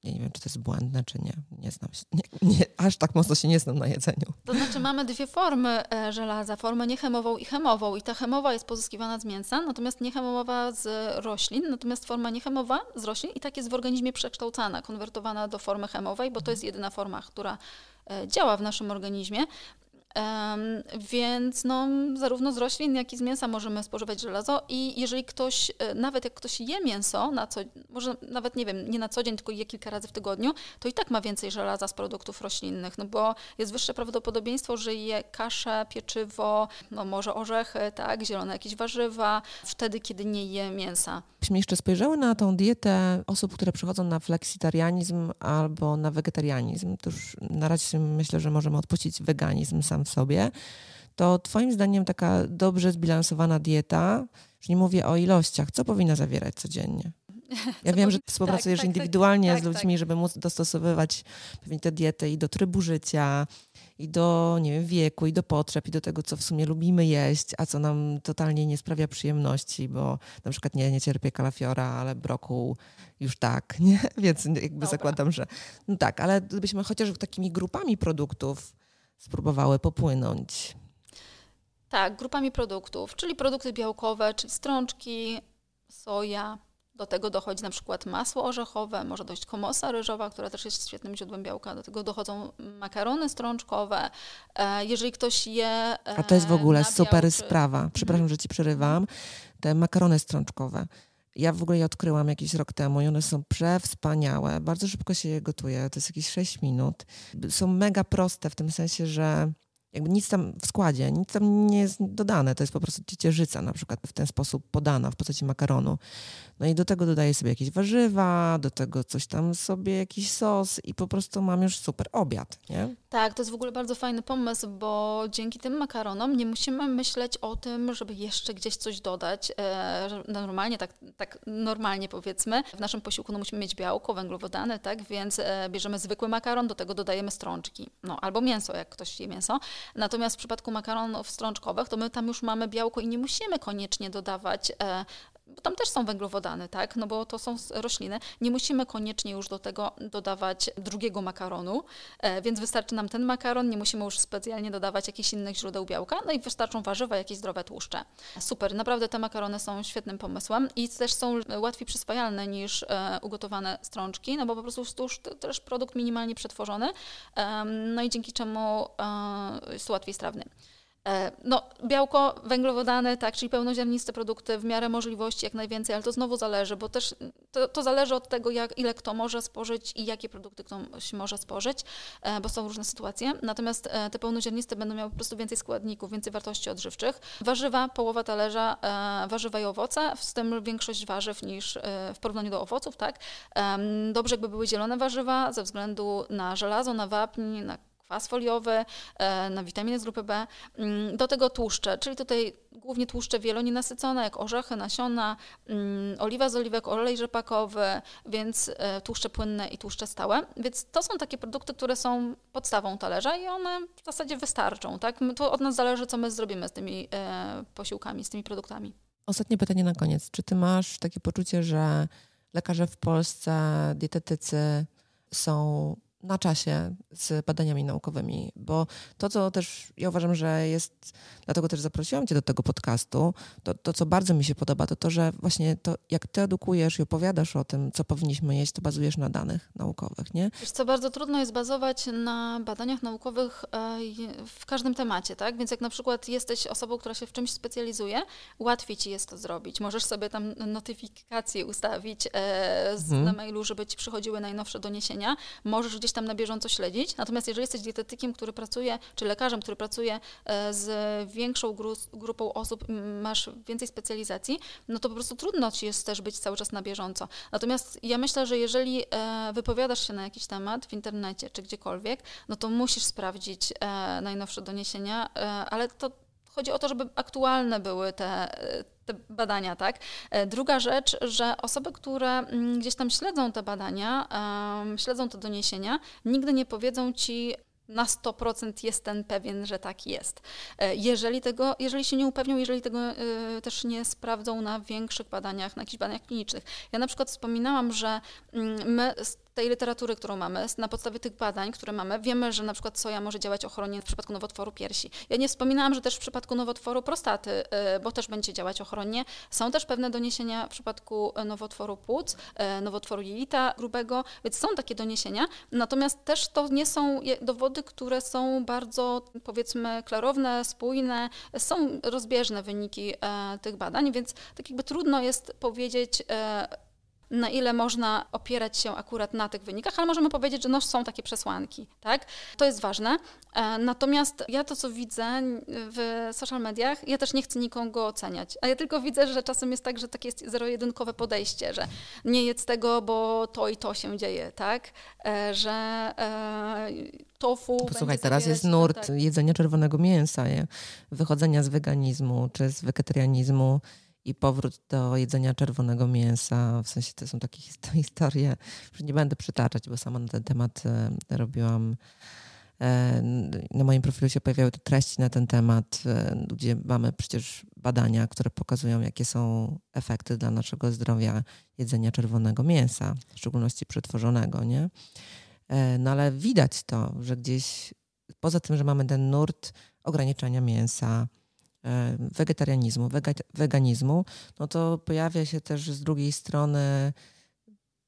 [SPEAKER 1] Ja nie wiem, czy to jest błędne, czy nie. Nie znam się. Nie, nie, aż tak mocno się nie znam na jedzeniu. To znaczy
[SPEAKER 2] mamy dwie formy e, żelaza. Formę niechemową i chemową. I ta chemowa jest pozyskiwana z mięsa, natomiast niechemowa z roślin. Natomiast forma niechemowa z roślin i tak jest w organizmie przekształcana, konwertowana do formy chemowej, bo to jest jedyna forma, która e, działa w naszym organizmie. Um, więc no, zarówno z roślin, jak i z mięsa możemy spożywać żelazo i jeżeli ktoś, e, nawet jak ktoś je mięso, na co, może nawet nie wiem, nie na co dzień, tylko je kilka razy w tygodniu, to i tak ma więcej żelaza z produktów roślinnych, no bo jest wyższe prawdopodobieństwo, że je kaszę, pieczywo, no może orzechy, tak, zielone jakieś warzywa, wtedy, kiedy nie je mięsa.
[SPEAKER 1] Byśmy jeszcze spojrzały na tą dietę osób, które przychodzą na fleksitarianizm albo na wegetarianizm, to już na razie myślę, że możemy odpuścić weganizm sam w sobie, to Twoim zdaniem taka dobrze zbilansowana dieta, już nie mówię o ilościach, co powinna zawierać codziennie? Ja wiem, że [LAUGHS] tak, współpracujesz tak, tak. indywidualnie tak, z ludźmi, tak. żeby móc dostosowywać pewnie te diety i do trybu życia, i do nie wiem, wieku, i do potrzeb, i do tego, co w sumie lubimy jeść, a co nam totalnie nie sprawia przyjemności, bo na przykład nie, nie cierpię kalafiora, ale brokuł już tak, [LAUGHS] nie? więc jakby Dobra. zakładam, że no tak, ale gdybyśmy chociaż takimi grupami produktów spróbowały popłynąć.
[SPEAKER 2] Tak, grupami produktów, czyli produkty białkowe, czyli strączki, soja, do tego dochodzi na przykład masło orzechowe, może dojść komosa ryżowa, która też jest świetnym źródłem białka. Do tego dochodzą makarony strączkowe. E, jeżeli ktoś je. A to jest w e, ogóle nabiał, super czy... sprawa.
[SPEAKER 1] Mhm. Przepraszam, że ci przerywam. Te makarony strączkowe. Ja w ogóle je odkryłam jakiś rok temu i one są przewspaniałe. Bardzo szybko się je gotuje, to jest jakieś 6 minut. Są mega proste w tym sensie, że jakby nic tam w składzie, nic tam nie jest dodane, to jest po prostu ciecierzyca na przykład w ten sposób podana w postaci makaronu. No i do tego dodaję sobie jakieś warzywa, do tego coś tam sobie, jakiś sos i po prostu mam już super obiad, nie?
[SPEAKER 2] Tak, to jest w ogóle bardzo fajny pomysł, bo dzięki tym makaronom nie musimy myśleć o tym, żeby jeszcze gdzieś coś dodać. E, normalnie, tak, tak normalnie powiedzmy, w naszym posiłku no, musimy mieć białko, węglowodany, tak, więc e, bierzemy zwykły makaron, do tego dodajemy strączki, no albo mięso, jak ktoś je mięso, Natomiast w przypadku makaronów strączkowych, to my tam już mamy białko i nie musimy koniecznie dodawać e, bo tam też są węglowodany, tak? No bo to są rośliny. Nie musimy koniecznie już do tego dodawać drugiego makaronu, e, więc wystarczy nam ten makaron, nie musimy już specjalnie dodawać jakichś innych źródeł białka, no i wystarczą warzywa, jakieś zdrowe tłuszcze. Super, naprawdę te makarony są świetnym pomysłem i też są łatwiej przyswajalne niż e, ugotowane strączki, no bo po prostu to też produkt minimalnie przetworzony, no i dzięki czemu e, jest łatwiej strawny. E, no, białko, węglowodane, tak, czyli pełnoziarniste produkty w miarę możliwości jak najwięcej, ale to znowu zależy, bo też to, to zależy od tego, jak, ile kto może spożyć i jakie produkty ktoś może spożyć, e, bo są różne sytuacje. Natomiast e, te pełnoziarniste będą miały po prostu więcej składników, więcej wartości odżywczych. Warzywa, połowa talerza, warzywa i owoce, z tym większość warzyw niż w porównaniu do owoców, tak. Dobrze, jakby były zielone warzywa ze względu na żelazo, na wapń, na kwas foliowy, e, na witaminy z grupy B. Mm, do tego tłuszcze, czyli tutaj głównie tłuszcze wielonienasycone, jak orzechy, nasiona, mm, oliwa z oliwek, olej rzepakowy, więc e, tłuszcze płynne i tłuszcze stałe. Więc to są takie produkty, które są podstawą talerza i one w zasadzie wystarczą. Tak? To od nas zależy, co my zrobimy z tymi e, posiłkami, z tymi produktami.
[SPEAKER 1] Ostatnie pytanie na koniec. Czy ty masz takie poczucie, że lekarze w Polsce, dietetycy są na czasie z badaniami naukowymi, bo to, co też ja uważam, że jest, dlatego też zaprosiłam Cię do tego podcastu, to, to co bardzo mi się podoba, to to, że właśnie to, jak Ty edukujesz i opowiadasz o tym, co powinniśmy jeść, to bazujesz na danych naukowych, nie? Wiesz
[SPEAKER 2] co, bardzo trudno jest bazować na badaniach naukowych e, w każdym temacie, tak? Więc jak na przykład jesteś osobą, która się w czymś specjalizuje, łatwiej Ci jest to zrobić. Możesz sobie tam notyfikacje ustawić e, mhm. na mailu, żeby Ci przychodziły najnowsze doniesienia. Możesz gdzieś tam na bieżąco śledzić. Natomiast jeżeli jesteś dietetykiem, który pracuje, czy lekarzem, który pracuje e, z większą gru grupą osób, masz więcej specjalizacji, no to po prostu trudno ci jest też być cały czas na bieżąco. Natomiast ja myślę, że jeżeli e, wypowiadasz się na jakiś temat w internecie czy gdziekolwiek, no to musisz sprawdzić e, najnowsze doniesienia, ale to chodzi o to, żeby aktualne były te, te badania, tak? E, druga rzecz, że osoby, które mm, gdzieś tam śledzą te badania, śledzą te doniesienia, nigdy nie powiedzą ci, na 100% jestem pewien, że tak jest. E, jeżeli, tego, jeżeli się nie upewnią, jeżeli tego y, też nie sprawdzą na większych badaniach, na jakichś badaniach klinicznych. Ja na przykład wspominałam, że y, my tej literatury, którą mamy, na podstawie tych badań, które mamy, wiemy, że na przykład soja może działać ochronie w przypadku nowotworu piersi. Ja nie wspominałam, że też w przypadku nowotworu prostaty, y, bo też będzie działać ochronnie. Są też pewne doniesienia w przypadku y, nowotworu płuc, y, nowotworu jelita grubego, więc są takie doniesienia. Natomiast też to nie są dowody, które są bardzo, powiedzmy, klarowne, spójne. Są rozbieżne wyniki tych badań, więc tak jakby trudno jest powiedzieć, na ile można opierać się akurat na tych wynikach, ale możemy powiedzieć, że no, są takie przesłanki, tak? To jest ważne. E, natomiast ja to, co widzę w social mediach, ja też nie chcę nikogo oceniać, a ja tylko widzę, że czasem jest tak, że takie jest zero-jedynkowe podejście, że nie jedz tego, bo to i to się dzieje, tak? E, że e, tofu... Słuchaj, teraz jest nurt no tak.
[SPEAKER 1] jedzenia czerwonego mięsa, je, wychodzenia z weganizmu czy z wegetarianizmu, i powrót do jedzenia czerwonego mięsa. W sensie to są takie [LAUGHS] historie, że nie będę przytaczać, bo sama na ten temat e, robiłam. E, na moim profilu się pojawiały te treści na ten temat, e, gdzie mamy przecież badania, które pokazują, jakie są efekty dla naszego zdrowia jedzenia czerwonego mięsa, w szczególności przetworzonego, nie? No ale widać to, że gdzieś poza tym, że mamy ten nurt ograniczania mięsa, E, wegetarianizmu, weganizmu, no to pojawia się też z drugiej strony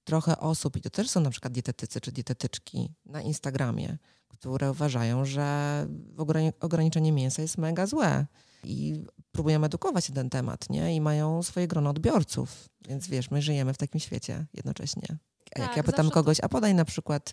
[SPEAKER 1] trochę osób, i to też są na przykład dietetycy czy dietetyczki na Instagramie, które uważają, że ograniczenie mięsa jest mega złe. I próbują edukować się ten temat, nie? I mają swoje grono odbiorców. Więc wiesz, my żyjemy w takim świecie jednocześnie. A jak tak, ja pytam kogoś, a podaj na przykład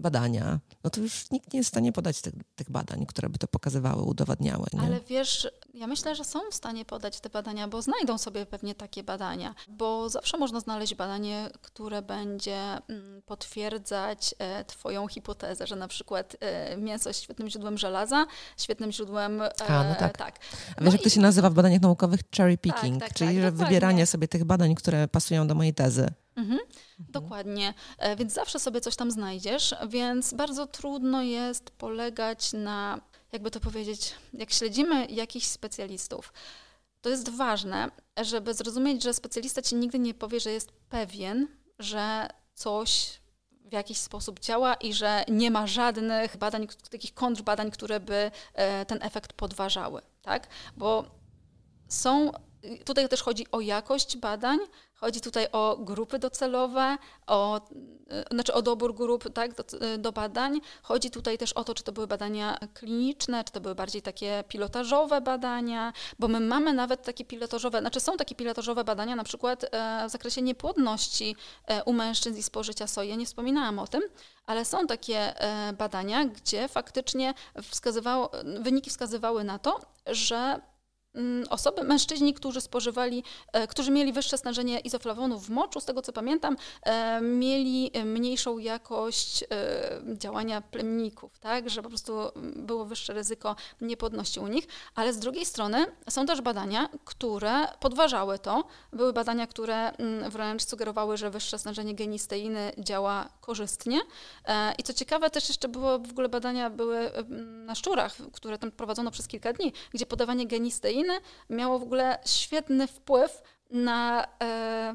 [SPEAKER 1] badania, no to już nikt nie jest w stanie podać tych, tych badań, które by to pokazywały, udowadniały. Nie? Ale
[SPEAKER 2] wiesz, ja myślę, że są w stanie podać te badania, bo znajdą sobie pewnie takie badania, bo zawsze można znaleźć badanie, które będzie mm, potwierdzać e, Twoją hipotezę, że na przykład e, mięso jest świetnym źródłem żelaza, świetnym źródłem. E, a, no tak. tak. A wiesz, no jak i... to się nazywa
[SPEAKER 1] w badaniach naukowych cherry tak, tak, picking, tak, tak, czyli wybieranie sobie tych badań, które pasują do mojej tezy.
[SPEAKER 2] Mhm, mhm. Dokładnie, e, więc zawsze sobie coś tam znajdziesz, więc bardzo trudno jest polegać na, jakby to powiedzieć, jak śledzimy jakichś specjalistów. To jest ważne, żeby zrozumieć, że specjalista ci nigdy nie powie, że jest pewien, że coś w jakiś sposób działa i że nie ma żadnych badań, takich kontrbadań, które by e, ten efekt podważały, tak? Bo są tutaj też chodzi o jakość badań, chodzi tutaj o grupy docelowe, o, y, znaczy o dobór grup tak, do, y, do, badań. Chodzi tutaj też o to, czy to były badania kliniczne, czy to były bardziej takie pilotażowe badania, bo my mamy nawet takie pilotażowe, znaczy są takie pilotażowe badania na przykład e, w zakresie niepłodności e, u mężczyzn i spożycia soje nie wspominałam o tym, ale są takie e, badania, gdzie faktycznie wskazywało, wyniki wskazywały na to, że Mm, osoby, mężczyźni, którzy spożywali, e, którzy mieli wyższe stężenie izoflawonów w moczu, z tego co pamiętam, e, mieli mniejszą jakość e, działania plemników, tak, że po prostu mm, było wyższe ryzyko niepodności u nich, ale z drugiej strony są też badania, które podważały to. Były badania, które mm, wręcz sugerowały, że wyższe stężenie genisteiny działa korzystnie i co ciekawe też jeszcze było, w ogóle badania były na szczurach, które tam prowadzono przez kilka dni, gdzie podawanie genisteiny miało w ogóle świetny wpływ na e,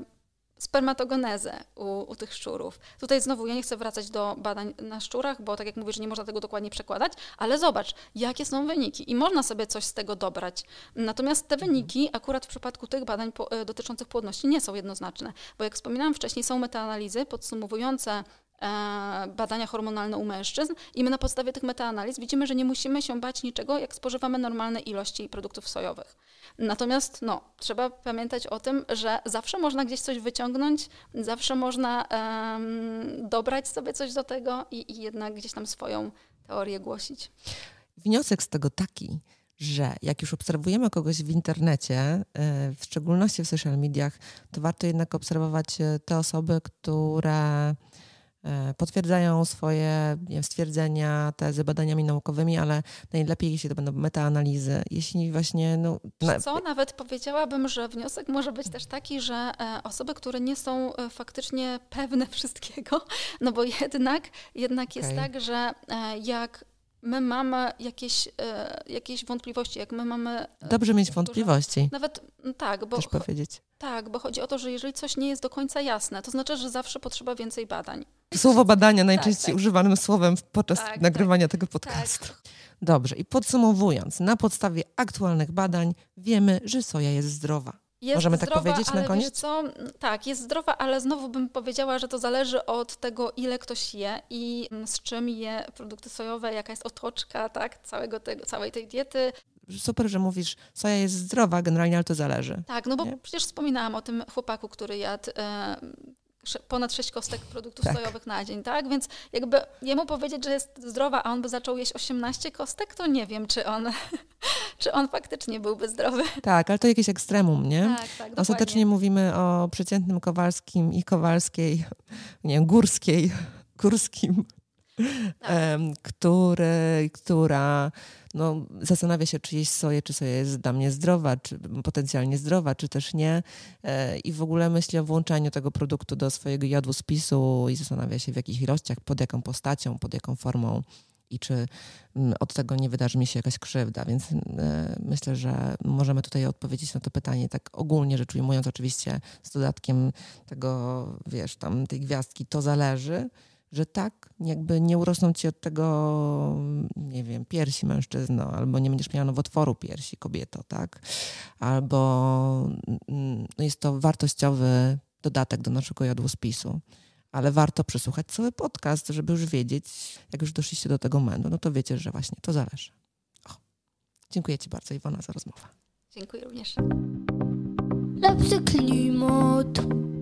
[SPEAKER 2] spermatogenezę u, u, tych szczurów. Tutaj znowu ja nie chcę wracać do badań na szczurach, bo tak jak mówisz, nie można tego dokładnie przekładać, ale zobacz, jakie są wyniki i można sobie coś z tego dobrać. Natomiast te mhm. wyniki akurat w przypadku tych badań po, e, dotyczących płodności nie są jednoznaczne, bo jak wspominałam wcześniej, są metaanalizy podsumowujące E, badania hormonalne u mężczyzn i my na podstawie tych metaanaliz widzimy, że nie musimy się bać niczego, jak spożywamy normalne ilości produktów sojowych. Natomiast no, trzeba pamiętać o tym, że zawsze można gdzieś coś wyciągnąć, zawsze można um, dobrać sobie coś do tego i, i jednak gdzieś tam swoją teorię głosić.
[SPEAKER 1] Wniosek z tego taki, że jak już obserwujemy kogoś w internecie, e, w szczególności w social mediach, to warto jednak obserwować e, te osoby, które E, potwierdzają swoje stwierdzenia, tezy badaniami naukowymi, ale najlepiej, jeśli to będą metaanalizy. Jeśli właśnie. No, na... Co
[SPEAKER 2] nawet powiedziałabym, że wniosek może być też taki, że e, osoby, które nie są e, faktycznie pewne wszystkiego, no bo jednak, jednak okay. jest tak, że jak my mamy jakieś, e, jakieś wątpliwości, jak my mamy... E, Dobrze mieć wątpliwości. Dużo, nawet no tak, bo... powiedzieć. Tak, bo chodzi o to, że jeżeli coś nie jest do końca jasne, to znaczy, że zawsze potrzeba więcej badań.
[SPEAKER 1] Słowo tak, badania najczęściej tak, tak. używanym słowem podczas tak, tak. nagrywania tego podcastu. Tak. Dobrze, i podsumowując, na podstawie aktualnych badań wiemy, że soja jest zdrowa jest Możemy tak zdrowa, tak powiedzieć na koniec?
[SPEAKER 2] Co, tak, jest zdrowa, ale znowu bym powiedziała, że to zależy od tego, ile ktoś je i mm, z czym je produkty sojowe, jaka jest otoczka tak, całego tego, całej tej diety.
[SPEAKER 1] Super, że mówisz, soja jest zdrowa generalnie, ale to zależy.
[SPEAKER 2] Tak, no bo nie? przecież wspominałam o tym chłopaku, który jadł e, ponad sześć kostek produktów tak. sojowych na dzień, tak? Więc jakby jemu powiedzieć, że jest zdrowa, a on by zaczął jeść 18 kostek, to nie wiem, czy on [LAUGHS] czy on faktycznie byłby zdrowy.
[SPEAKER 1] Tak, ale to jakieś ekstremum, nie? Tak, tak, Ostatecznie mówimy o przeciętnym Kowalskim i Kowalskiej, nie Górskiej, Górskim, tak. który, która no, zastanawia się, czy jeść soję, czy soja jest dla mnie zdrowa, czy potencjalnie zdrowa, czy też nie. E, I w ogóle myśli o włączaniu tego produktu do swojego jadłospisu i zastanawia się, w jakich ilościach, pod jaką postacią, pod jaką formą i czy mm, od tego nie wydarzy mi się jakaś krzywda. Więc e, myślę, że możemy tutaj odpowiedzieć na to pytanie tak ogólnie rzecz ujmując, oczywiście z dodatkiem tego, wiesz, tam tej gwiazdki, to zależy, że tak, jakby nie urosną ci od tego, nie wiem, piersi mężczyzno, albo nie będziesz miała nowotworu piersi kobieto, tak? Albo mm, mm, jest to wartościowy dodatek do naszego jadłospisu. spisu ale warto przesłuchać cały podcast, żeby już wiedzieć, jak już doszliście do tego momentu, no to wiecie, że właśnie to zależy. O. Dziękuję Ci bardzo, Iwona, za rozmowę.
[SPEAKER 2] Dziękuję również. Lepszy klimat.